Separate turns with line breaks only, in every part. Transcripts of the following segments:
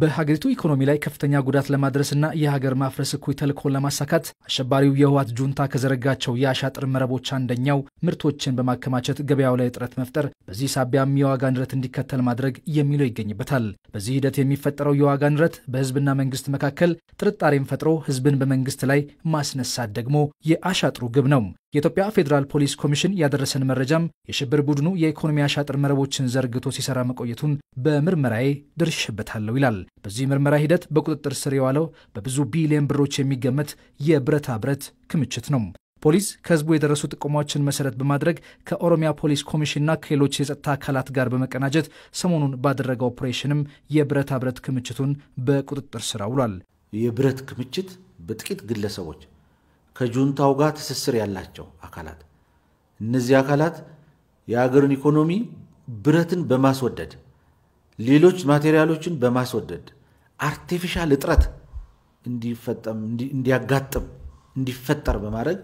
በሀገሪቱ ኢኮኖሚ ላይ ከፍተኛ ጉዳት ለማድረስና የሀገር ማፍረስ እኩይ ተልእኮን ለማሳካት አሸባሪው የህወሓት ጁንታ ከዘረጋቸው የአሻጥር መረቦች አንደኛው ምርቶችን በማከማቸት ገበያው ላይ እጥረት መፍጠር፣ በዚህ ሳቢያም የዋጋ ንረት እንዲከተል ማድረግ የሚለው ይገኝበታል። በዚህ ሂደት የሚፈጠረው የዋጋ ንረት በህዝብና መንግስት መካከል ጥርጣሬም ፈጥሮ ህዝብን በመንግስት ላይ ማስነሳት ደግሞ የአሻጥሩ ግብ ነው። የኢትዮጵያ ፌዴራል ፖሊስ ኮሚሽን ያደረሰን መረጃም የሽብር ቡድኑ የኢኮኖሚ አሻጥር መረቦችን ዘርግቶ ሲሰራ መቆየቱን በምርመራዬ ደርሽበታለሁ ይላል። በዚህ ምርመራ ሂደት በቁጥጥር ስር የዋለው በብዙ ቢሊዮን ብሮች የሚገመት የብረታ ብረት ክምችት ነው። ፖሊስ ከህዝቡ የደረሱ ጥቆማዎችን መሰረት በማድረግ ከኦሮሚያ ፖሊስ ኮሚሽንና ከሌሎች የጸጥታ አካላት ጋር በመቀናጀት ሰሞኑን ባደረገው ኦፕሬሽንም የብረታ ብረት ክምችቱን በቁጥጥር ስር አውሏል።
የብረት ክምችት በጥቂት ግለሰቦች ከጁንታው ጋር ትስስር ያላቸው አካላት እነዚህ አካላት የአገርን ኢኮኖሚ ብረትን በማስወደድ ሌሎች ማቴሪያሎችን በማስወደድ አርቲፊሻል እጥረት እንዲፈጠም እንዲያጋጥም እንዲፈጠር በማድረግ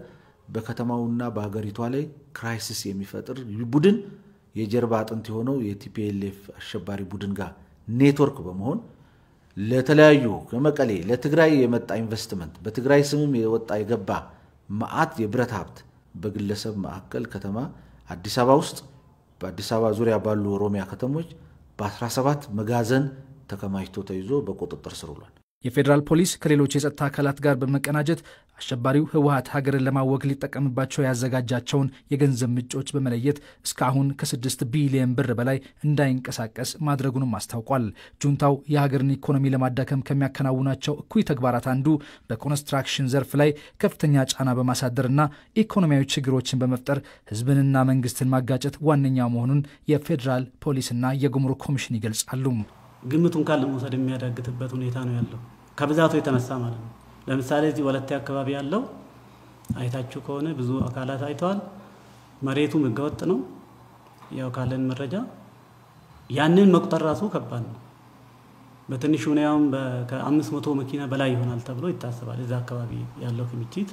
በከተማውና በሀገሪቷ ላይ ክራይሲስ የሚፈጥር ቡድን የጀርባ አጥንት የሆነው የቲፒኤልኤፍ አሸባሪ ቡድን ጋር ኔትወርክ በመሆን ለተለያዩ ከመቀሌ ለትግራይ የመጣ ኢንቨስትመንት በትግራይ ስምም የወጣ የገባ መዓት የብረት ሀብት በግለሰብ ማዕከል ከተማ አዲስ አበባ ውስጥ በአዲስ አበባ ዙሪያ ባሉ ኦሮሚያ ከተሞች በ17 መጋዘን ተከማችቶ ተይዞ በቁጥጥር ስር ውሏል።
የፌዴራል ፖሊስ ከሌሎች የጸጥታ አካላት ጋር በመቀናጀት አሸባሪው ህወሀት ሀገርን ለማወክ ሊጠቀምባቸው ያዘጋጃቸውን የገንዘብ ምንጮች በመለየት እስካሁን ከስድስት ቢሊየን ብር በላይ እንዳይንቀሳቀስ ማድረጉንም አስታውቋል። ጁንታው የሀገርን ኢኮኖሚ ለማዳከም ከሚያከናውናቸው እኩይ ተግባራት አንዱ በኮንስትራክሽን ዘርፍ ላይ ከፍተኛ ጫና በማሳደርና ኢኮኖሚያዊ ችግሮችን በመፍጠር ህዝብንና መንግስትን ማጋጨት ዋነኛው መሆኑን የፌዴራል ፖሊስና የጉምሩክ ኮሚሽን ይገልጻሉ።
ግምቱን ካለመውሰድ የሚያዳግትበት ሁኔታ ነው ያለው ከብዛቱ የተነሳ ማለት ነው። ለምሳሌ እዚህ ወለቴ አካባቢ ያለው አይታችሁ ከሆነ ብዙ አካላት አይተዋል። መሬቱ ህገወጥ ነው። ያው ካለን መረጃ ያንን መቁጠር ራሱ ከባድ ነው። በትንሹ ያውም ከአምስት መቶ መኪና በላይ ይሆናል ተብሎ ይታሰባል። እዛ አካባቢ ያለው ክምችት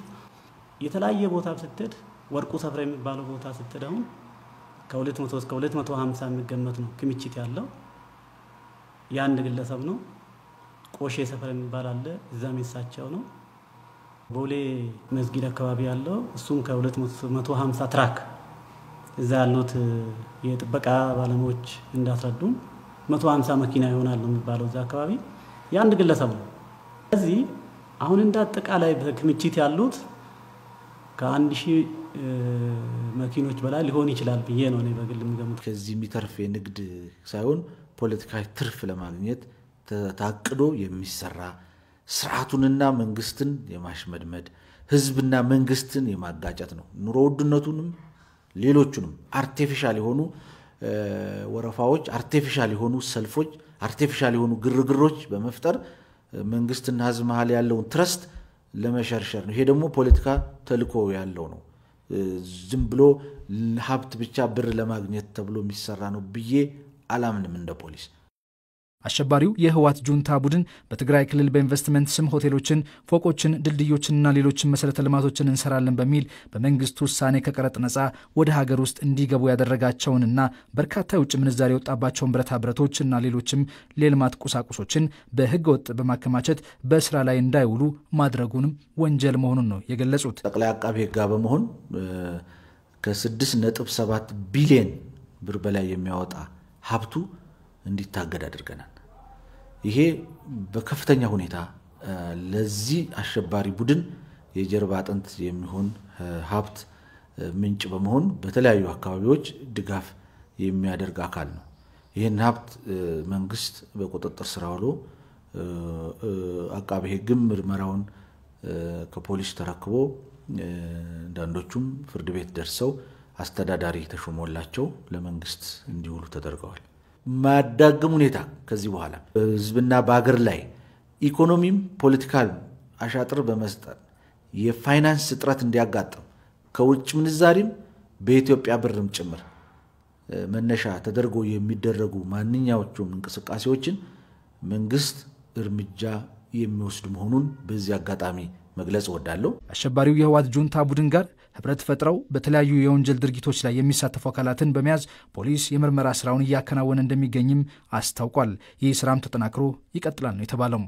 የተለያየ ቦታ ስትሄድ ወርቁ ሰፈር የሚባለው ቦታ ስትሄድ አሁን ከ200 እስከ 250 የሚገመት ነው ክምችት ያለው የአንድ ግለሰብ ነው። ቆሼ ሰፈር የሚባል አለ። እዛ የሳቸው ነው። ቦሌ መስጊድ አካባቢ ያለው እሱም ከ250 ትራክ እዛ ያሉት የጥበቃ ባለሙያዎች እንዳስረዱም 150 መኪና ይሆናል ነው የሚባለው። እዛ አካባቢ የአንድ ግለሰብ ነው። ስለዚህ አሁን እንደ አጠቃላይ በክምችት ያሉት ከአንድ ሺህ መኪኖች በላይ ሊሆን ይችላል ብዬ ነው እኔ በግል የሚገምቱ። ከዚህ የሚተርፍ የንግድ
ሳይሆን ፖለቲካዊ ትርፍ ለማግኘት ታቅዶ የሚሰራ ስርዓቱንና መንግስትን የማሽመድመድ ህዝብና መንግስትን የማጋጨት ነው። ኑሮ ውድነቱንም ሌሎቹንም አርቴፊሻል የሆኑ ወረፋዎች፣ አርቴፊሻል የሆኑ ሰልፎች፣ አርቴፊሻል የሆኑ ግርግሮች በመፍጠር መንግስትና ህዝብ መሀል ያለውን ትረስት ለመሸርሸር ነው። ይሄ ደግሞ ፖለቲካ ተልኮ ያለው ነው። ዝም ብሎ ሀብት ብቻ ብር ለማግኘት ተብሎ የሚሰራ ነው ብዬ አላምንም እንደ ፖሊስ። አሸባሪው የህወሓት ጁንታ ቡድን በትግራይ ክልል በኢንቨስትመንት ስም
ሆቴሎችን፣ ፎቆችን፣ ድልድዮችንና ሌሎችን መሰረተ ልማቶችን እንሰራለን በሚል በመንግስት ውሳኔ ከቀረጥ ነጻ ወደ ሀገር ውስጥ እንዲገቡ ያደረጋቸውንና በርካታ የውጭ ምንዛሪ የወጣባቸውን ብረታ ብረቶች ሌሎችም የልማት ቁሳቁሶችን በህገ ወጥ በማከማቸት በስራ ላይ እንዳይውሉ ማድረጉንም ወንጀል መሆኑን ነው
የገለጹት። ጠቅላይ አቃቤ ህግ ጋር በመሆን ከ6.7 ቢሊዮን ብር በላይ የሚያወጣ ሀብቱ እንዲታገድ አድርገናል። ይሄ በከፍተኛ ሁኔታ ለዚህ አሸባሪ ቡድን የጀርባ አጥንት የሚሆን ሀብት ምንጭ በመሆን በተለያዩ አካባቢዎች ድጋፍ የሚያደርግ አካል ነው። ይህን ሀብት መንግስት በቁጥጥር ስር አውሎ አቃቤ ሕግም ምርመራውን ከፖሊስ ተረክቦ አንዳንዶቹም ፍርድ ቤት ደርሰው አስተዳዳሪ ተሾሞላቸው ለመንግስት እንዲውሉ ተደርገዋል። ማዳግም ሁኔታ ከዚህ በኋላ በህዝብና በሀገር ላይ ኢኮኖሚም ፖለቲካል አሻጥር በመስጠት የፋይናንስ እጥረት እንዲያጋጥም ከውጭ ምንዛሪም በኢትዮጵያ ብርም ጭምር መነሻ ተደርጎ የሚደረጉ ማንኛዎቹም እንቅስቃሴዎችን መንግስት እርምጃ የሚወስድ መሆኑን በዚህ አጋጣሚ መግለጽ እወዳለሁ። አሸባሪው የህወሓት ጁንታ ቡድን ጋር ህብረት ፈጥረው
በተለያዩ የወንጀል ድርጊቶች ላይ የሚሳተፉ አካላትን በመያዝ ፖሊስ የምርመራ ስራውን እያከናወነ
እንደሚገኝም አስታውቋል። ይህ ስራም ተጠናክሮ ይቀጥላል ነው የተባለው።